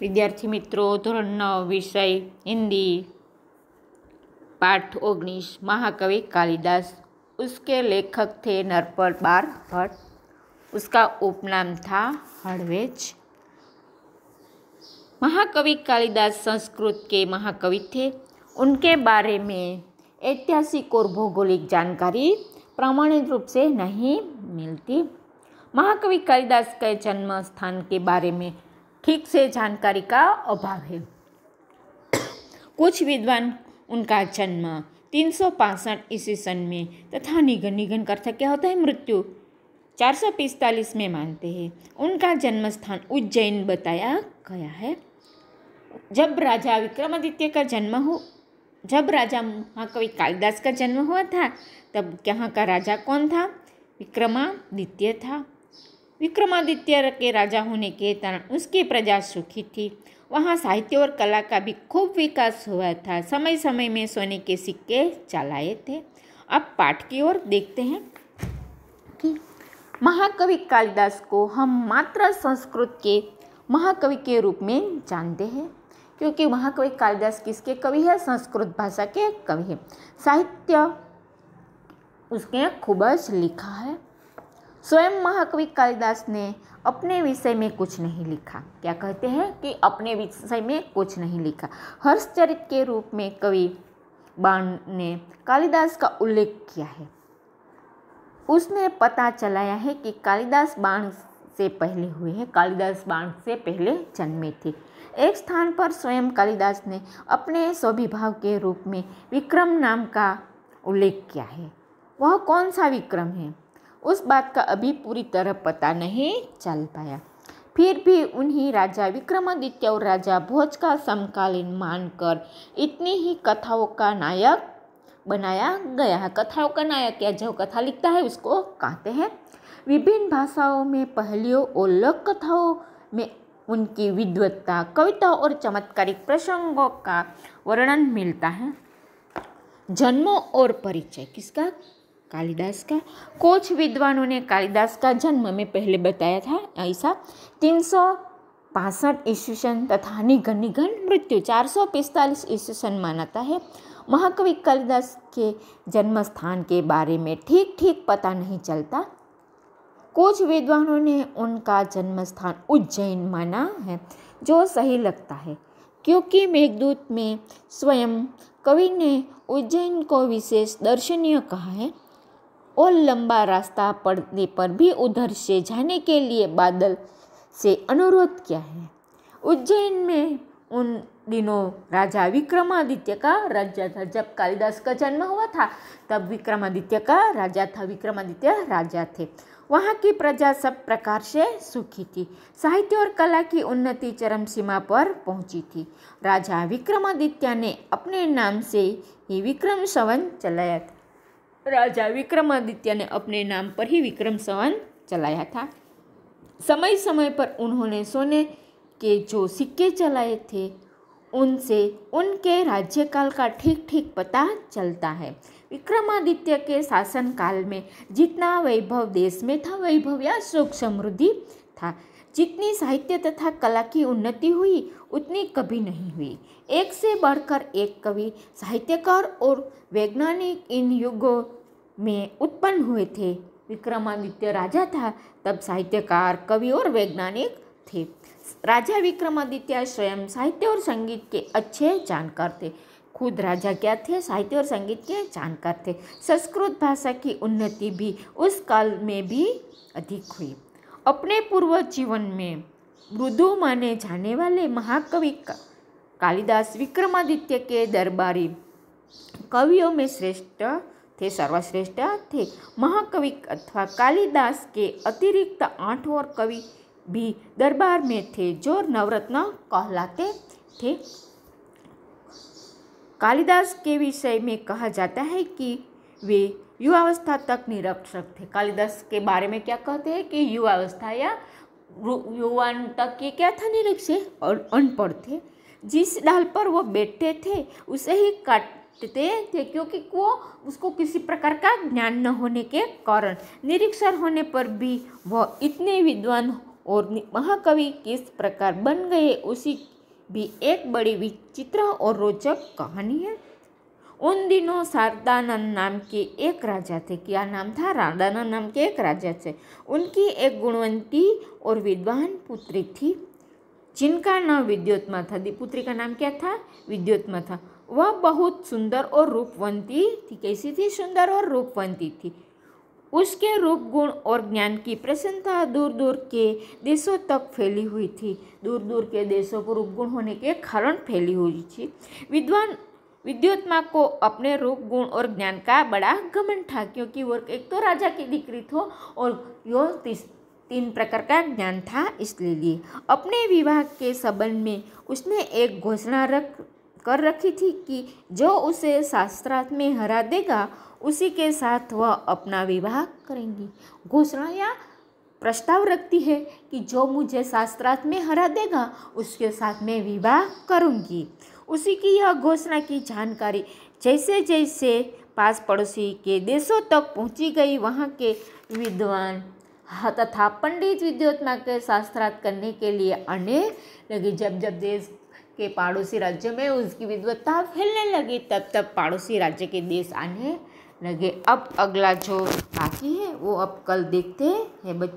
विद्यार्थी मित्रों धोरण नौ विषय हिंदी पाठ ओगनीस महाकवि कालिदास उसके लेखक थे नरपल बार भट्ट उसका उपनाम था हड़वेज महाकवि कालिदास संस्कृत के महाकवि थे उनके बारे में ऐतिहासिक और भौगोलिक जानकारी प्रमाणित रूप से नहीं मिलती महाकवि कालिदास के जन्म स्थान के बारे में ठीक से जानकारी का अभाव है कुछ विद्वान उनका जन्म तीन सौ पांसठ ईस्वी सन में तथा निगन निगन करता क्या होता है मृत्यु चार सौ पिस्तालीस में मानते हैं उनका जन्म स्थान उज्जैन बताया गया है जब राजा विक्रमादित्य का जन्म हो जब राजा महाकवि कालिदास का जन्म हुआ था तब यहाँ का राजा कौन था विक्रमादित्य था विक्रमादित्य के राजा होने के कारण उसकी प्रजा सुखी थी वहाँ साहित्य और कला का भी खूब विकास हुआ था समय समय में सोने के सिक्के चलाए थे अब पाठ की ओर देखते हैं कि महाकवि कालिदास को हम मात्र संस्कृत के महाकवि के रूप में जानते हैं क्योंकि महाकवि कालिदास किसके कवि है संस्कृत भाषा के कवि है साहित्य उसने खूबस लिखा है स्वयं महाकवि कालिदास ने अपने विषय में कुछ नहीं लिखा क्या कहते हैं कि अपने विषय में कुछ नहीं लिखा हर्षचरित के रूप में कवि बाण ने कालिदास का उल्लेख किया है उसने पता चलाया है कि कालिदास बाण से पहले हुए हैं कालिदास बाण से पहले जन्मे थे एक स्थान पर स्वयं कालिदास ने अपने स्वभिभाव के रूप में विक्रम नाम का उल्लेख किया है वह कौन सा विक्रम है उस बात का अभी पूरी तरह पता नहीं चल पाया फिर भी उन्हीं राजा विक्रमादित्य और राजा भोज का समकालीन मानकर इतनी ही कथाओं का नायक बनाया गया है कथाओं का नायक या जो कथा लिखता है उसको कहते हैं विभिन्न भाषाओं में पहलियों और लोक कथाओं में उनकी विद्वत्ता कविता और चमत्कारिक प्रसंगों का वर्णन मिलता है जन्मों और परिचय किसका कालिदास का कुछ विद्वानों ने कालिदास का जन्म में पहले बताया था ऐसा तीन सौ पासठ ईस्वी सन तथा निघन निघन मृत्यु चार सौ पैंतालीस ईस्वी सन मानाता है महाकवि कालिदास के जन्म स्थान के बारे में ठीक ठीक पता नहीं चलता कुछ विद्वानों ने उनका जन्म स्थान उज्जैन माना है जो सही लगता है क्योंकि मेघदूत में स्वयं कवि ने उज्जैन को विशेष दर्शनीय कहा है और लंबा रास्ता पड़ने पर भी उधर से जाने के लिए बादल से अनुरोध किया है उज्जैन में उन दिनों राजा विक्रमादित्य का राज्य था जब कालिदास का जन्म हुआ था तब विक्रमादित्य का राजा था विक्रमादित्य राजा थे वहाँ की प्रजा सब प्रकार से सुखी थी साहित्य और कला की उन्नति चरम सीमा पर पहुँची थी राजा विक्रमादित्य ने अपने नाम से ही विक्रम सवन चलाया था राजा विक्रमादित्य ने अपने नाम पर ही विक्रम सवन चलाया था समय समय पर उन्होंने सोने के जो सिक्के चलाए थे उनसे उनके राज्यकाल का ठीक ठीक पता चलता है विक्रमादित्य के शासनकाल में जितना वैभव देश में था वैभव या सुख समृद्धि था जितनी साहित्य तथा कला की उन्नति हुई उतनी कभी नहीं हुई एक से बढ़कर एक कवि साहित्यकार और वैज्ञानिक इन युगों में उत्पन्न हुए थे विक्रमादित्य राजा था तब साहित्यकार कवि और वैज्ञानिक थे राजा विक्रमादित्य स्वयं साहित्य और संगीत के अच्छे जानकार थे खुद राजा क्या थे साहित्य और संगीत के जानकार थे संस्कृत भाषा की उन्नति भी उस काल में भी अधिक हुई अपने पूर्व जीवन में मृदु माने जाने वाले महाकवि कालिदास विक्रमादित्य के दरबारी कवियों में श्रेष्ठ थे सर्वश्रेष्ठ थे महाकवि अथवा कालिदास के अतिरिक्त आठ और कवि भी दरबार में थे जो नवरत्न कहलाते थे कालिदास के विषय में कहा जाता है कि वे युवावस्था तक निरक्षक थे कालिदास के बारे में क्या कहते हैं कि युवावस्था या युवान तक ये क्या था निरक्षक और अनपढ़ थे जिस डाल पर वो बैठे थे उसे ही काट थे थे क्योंकि वो उसको किसी प्रकार का ज्ञान न होने के कारण निरीक्षर होने पर भी वह इतने विद्वान और महाकवि किस प्रकार बन गए उसी भी एक बड़ी विचित्र और रोचक कहानी है उन दिनों शारदानंद नाम के एक राजा थे क्या नाम था राधानंद नाम के एक राजा थे उनकी एक गुणवंती और विद्वान पुत्री थी जिनका नाम विद्योत्मा था पुत्री का नाम क्या था विद्योत्मा था वह बहुत सुंदर और रूपवंती थी कैसी थी सुंदर और रूपवंती थी उसके रूप गुण और ज्ञान की प्रसन्नता दूर दूर के देशों तक फैली हुई थी दूर दूर के देशों को रूप गुण होने के कारण फैली हुई थी विद्वान विद्युत माँ को अपने रूप गुण और ज्ञान का बड़ा घमंड था क्योंकि वो एक तो राजा की दिक्री थो और यो तीन प्रकार का ज्ञान था इसलिए अपने विवाह के संबंध में उसने एक घोषणा रख कर रखी थी कि जो उसे शास्त्रार्थ में हरा देगा उसी के साथ वह अपना विवाह करेंगी घोषणा या प्रस्ताव रखती है कि जो मुझे शास्त्रार्थ में हरा देगा उसके साथ मैं विवाह करूंगी उसी की यह घोषणा की जानकारी जैसे जैसे पास पड़ोसी के देशों तक पहुंची गई वहाँ के विद्वान तथा पंडित विद्योत्मा के शास्त्रार्थ करने के लिए आने लगे जब जब देश के पड़ोसी राज्य में उसकी विद्वत्ता फैलने लगी तब तब पड़ोसी राज्य के देश आने लगे अब अगला जो बाकी है वो अब कल देखते हैं बच्चे